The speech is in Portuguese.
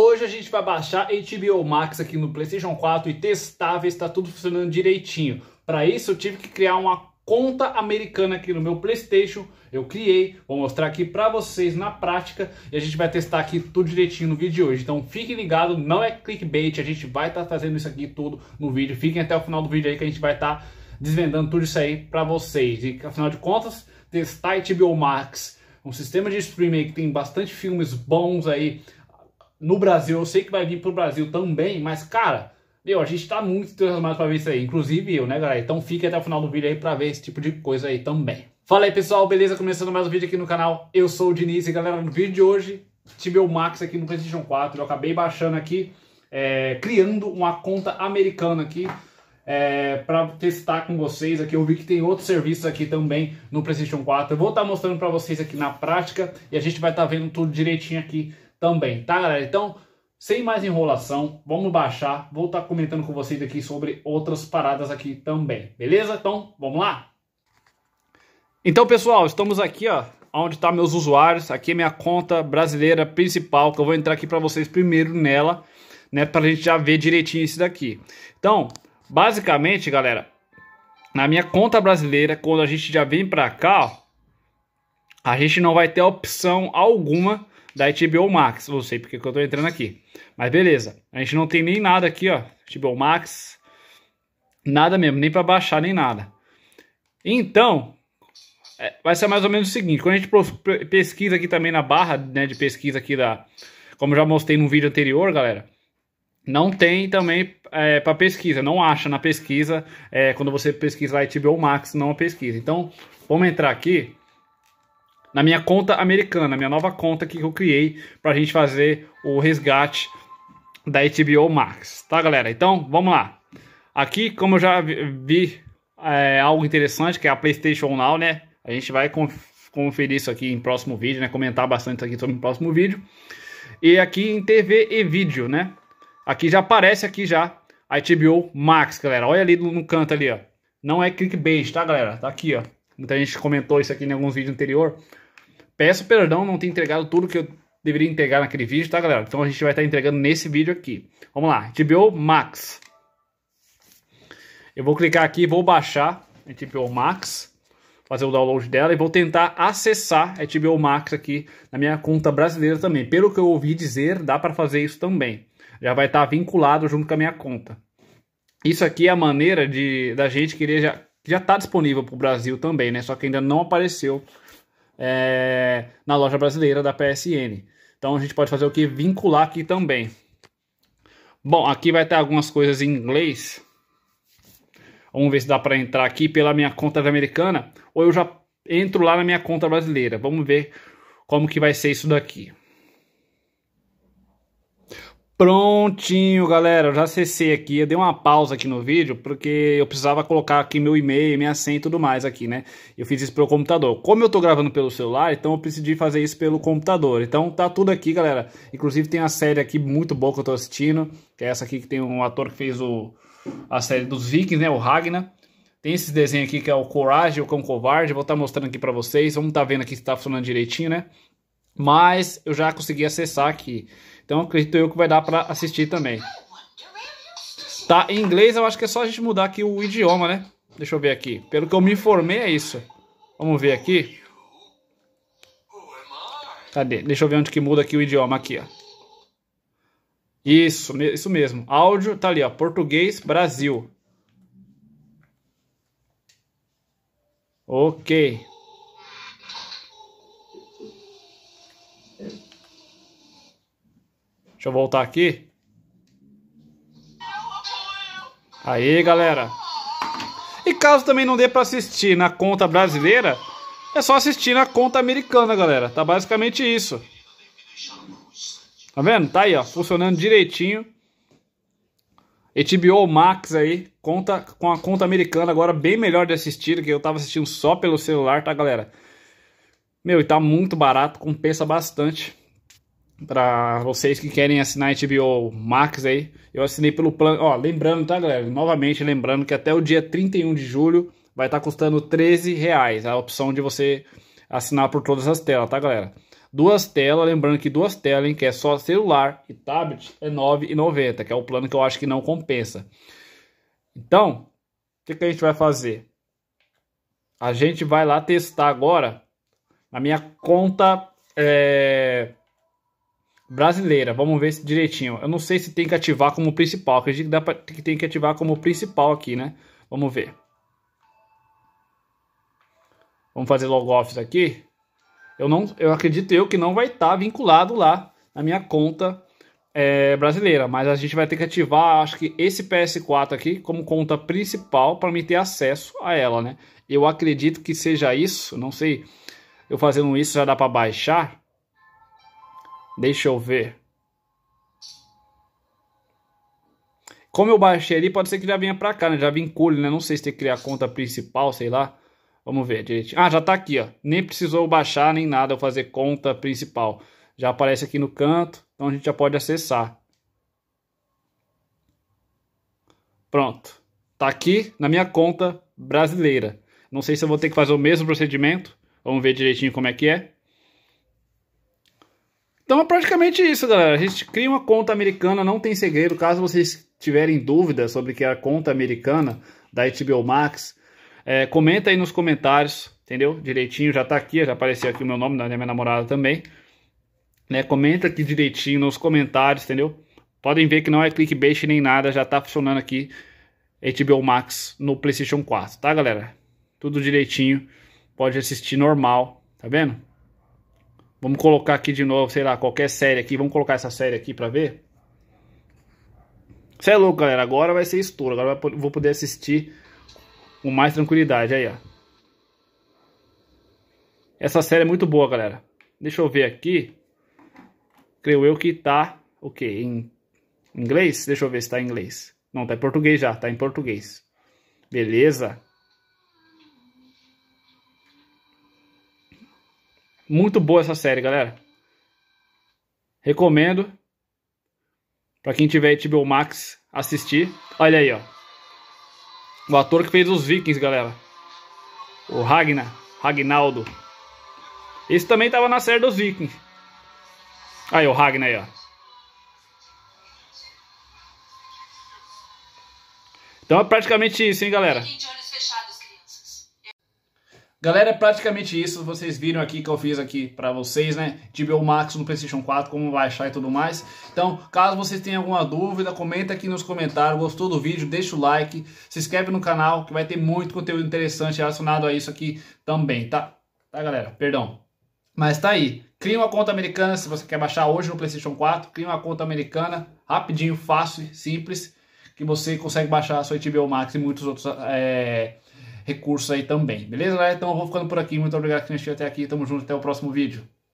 Hoje a gente vai baixar HBO Max aqui no PlayStation 4 e testar ver se está tudo funcionando direitinho. Para isso eu tive que criar uma conta americana aqui no meu PlayStation. Eu criei, vou mostrar aqui para vocês na prática e a gente vai testar aqui tudo direitinho no vídeo de hoje. Então fique ligado, não é clickbait, a gente vai estar tá fazendo isso aqui tudo no vídeo. Fiquem até o final do vídeo aí que a gente vai estar tá desvendando tudo isso aí para vocês. E afinal de contas, testar HBO Max, um sistema de streaming que tem bastante filmes bons aí no Brasil, eu sei que vai vir pro Brasil também, mas, cara, meu, a gente tá muito entusiasmado pra ver isso aí, inclusive eu, né, galera? Então fique até o final do vídeo aí pra ver esse tipo de coisa aí também. Fala aí, pessoal, beleza? Começando mais um vídeo aqui no canal, eu sou o Diniz e, galera, no vídeo de hoje tive o Max aqui no PlayStation 4, eu acabei baixando aqui, é, criando uma conta americana aqui, é, para testar com vocês aqui. Eu vi que tem outros serviços aqui também no PlayStation 4. Eu vou estar tá mostrando para vocês aqui na prática e a gente vai estar tá vendo tudo direitinho aqui também, tá, galera? Então, sem mais enrolação, vamos baixar. Vou estar tá comentando com vocês aqui sobre outras paradas aqui também, beleza? Então, vamos lá? Então, pessoal, estamos aqui, ó, onde está meus usuários. Aqui é minha conta brasileira principal, que eu vou entrar aqui para vocês primeiro nela, né, para a gente já ver direitinho isso daqui. Então, basicamente, galera, na minha conta brasileira, quando a gente já vem para cá, ó, a gente não vai ter opção alguma da HBO Max. Não sei porque que eu tô entrando aqui. Mas beleza. A gente não tem nem nada aqui, ó. HBO Max. Nada mesmo, nem para baixar, nem nada. Então, é, vai ser mais ou menos o seguinte. Quando a gente pesquisa aqui também na barra né, de pesquisa aqui da... Como já mostrei no vídeo anterior, galera. Não tem também é, para pesquisa. Não acha na pesquisa. É, quando você pesquisa lá HBO Max, não a pesquisa. Então, vamos entrar aqui na minha conta americana, minha nova conta que eu criei para a gente fazer o resgate da HBO Max, tá galera? Então vamos lá. Aqui, como eu já vi é, algo interessante, que é a PlayStation Now, né? A gente vai conferir isso aqui em próximo vídeo, né? Comentar bastante aqui sobre o próximo vídeo. E aqui em TV e vídeo, né? Aqui já aparece aqui já a HBO Max, galera. Olha ali no, no canto ali, ó. Não é clickbait, tá, galera? Tá aqui, ó. Muita gente comentou isso aqui em alguns vídeos anterior. Peço perdão não ter entregado tudo que eu deveria entregar naquele vídeo, tá, galera? Então a gente vai estar entregando nesse vídeo aqui. Vamos lá, HBO Max. Eu vou clicar aqui, vou baixar a HBO Max, fazer o download dela e vou tentar acessar a HBO Max aqui na minha conta brasileira também. Pelo que eu ouvi dizer, dá para fazer isso também. Já vai estar vinculado junto com a minha conta. Isso aqui é a maneira de da gente querer já já está disponível para o Brasil também, né? Só que ainda não apareceu é, na loja brasileira da PSN. Então a gente pode fazer o que? Vincular aqui também. Bom, aqui vai ter algumas coisas em inglês. Vamos ver se dá para entrar aqui pela minha conta americana ou eu já entro lá na minha conta brasileira. Vamos ver como que vai ser isso daqui. Prontinho, galera, eu já acessei aqui, eu dei uma pausa aqui no vídeo, porque eu precisava colocar aqui meu e-mail, minha senha e tudo mais aqui, né? Eu fiz isso pelo computador. Como eu tô gravando pelo celular, então eu decidi fazer isso pelo computador. Então tá tudo aqui, galera. Inclusive tem a série aqui muito boa que eu tô assistindo, que é essa aqui que tem um ator que fez o, a série dos Vikings, né? O Ragnar. Tem esse desenho aqui que é o Coragem, o Cão Covarde, vou estar tá mostrando aqui pra vocês. Vamos tá vendo aqui se tá funcionando direitinho, né? Mas eu já consegui acessar aqui. Então acredito eu que vai dar para assistir também. Tá, em inglês eu acho que é só a gente mudar aqui o idioma, né? Deixa eu ver aqui. Pelo que eu me informei é isso. Vamos ver aqui. Cadê? Deixa eu ver onde que muda aqui o idioma aqui, ó. Isso, isso mesmo. Áudio tá ali, ó. Português, Brasil. Ok. Deixa eu voltar aqui. Aí, galera. E caso também não dê para assistir na conta brasileira, é só assistir na conta americana, galera. Tá basicamente isso. Tá vendo? Tá aí, ó, funcionando direitinho. HBO Max aí, conta com a conta americana agora bem melhor de assistir, que eu tava assistindo só pelo celular, tá, galera? Meu, e tá muito barato, compensa bastante para vocês que querem assinar HBO Max aí, eu assinei pelo plano, ó, lembrando, tá, galera? Novamente lembrando que até o dia 31 de julho vai estar tá custando 13 reais a opção de você assinar por todas as telas, tá, galera? Duas telas, lembrando que duas telas, hein, que é só celular e tablet, é R$ 9,90, que é o plano que eu acho que não compensa. Então, o que, que a gente vai fazer? A gente vai lá testar agora na minha conta é, brasileira. Vamos ver direitinho. Eu não sei se tem que ativar como principal. Acredito que, dá pra, que tem que ativar como principal aqui, né? Vamos ver. Vamos fazer log office aqui. Eu, não, eu acredito eu que não vai estar tá vinculado lá na minha conta é, brasileira. Mas a gente vai ter que ativar, acho que esse PS4 aqui como conta principal para me ter acesso a ela, né? Eu acredito que seja isso. Não sei. Eu fazendo isso já dá para baixar. Deixa eu ver. Como eu baixei ali, pode ser que já venha pra cá, né? Já vincule, né? Não sei se tem que criar conta principal, sei lá. Vamos ver direitinho. Ah, já tá aqui, ó. Nem precisou baixar nem nada, eu fazer conta principal. Já aparece aqui no canto, então a gente já pode acessar. Pronto. Tá aqui na minha conta brasileira. Não sei se eu vou ter que fazer o mesmo procedimento. Vamos ver direitinho como é que é. Então é praticamente isso, galera. A gente cria uma conta americana, não tem segredo. Caso vocês tiverem dúvidas sobre o que é a conta americana da HBO Max, é, comenta aí nos comentários, entendeu? Direitinho, já tá aqui, já apareceu aqui o meu nome, da né, minha namorada também. Né? Comenta aqui direitinho nos comentários, entendeu? Podem ver que não é clickbait nem nada, já tá funcionando aqui HBO Max no PlayStation 4, tá, galera? Tudo direitinho, pode assistir normal, tá vendo? Vamos colocar aqui de novo, sei lá, qualquer série aqui. Vamos colocar essa série aqui pra ver. Você é louco, galera. Agora vai ser estouro. Agora vou poder assistir com mais tranquilidade. Aí, ó. Essa série é muito boa, galera. Deixa eu ver aqui. Creio eu que tá... O quê? Em inglês? Deixa eu ver se tá em inglês. Não, tá em português já. Tá em português. Beleza. Muito boa essa série, galera. Recomendo. Pra quem tiver HBO Max, assistir. Olha aí, ó. O ator que fez os Vikings, galera. O Ragnar. Ragnaldo. Esse também tava na série dos Vikings. Aí, o Ragnar aí, ó. Então é praticamente isso, hein, galera. Galera, é praticamente isso. Vocês viram aqui que eu fiz aqui para vocês, né? TBO Max no PlayStation 4, como baixar e tudo mais. Então, caso vocês tenham alguma dúvida, comenta aqui nos comentários. Gostou do vídeo? Deixa o like. Se inscreve no canal, que vai ter muito conteúdo interessante relacionado a isso aqui também, tá? Tá, galera? Perdão. Mas tá aí. Cria uma conta americana se você quer baixar hoje no PlayStation 4. Cria uma conta americana, rapidinho, fácil, simples, que você consegue baixar a sua HBO Max e muitos outros... É recursos aí também. Beleza, galera? Então eu vou ficando por aqui. Muito obrigado por assistir até aqui. Tamo junto. Até o próximo vídeo.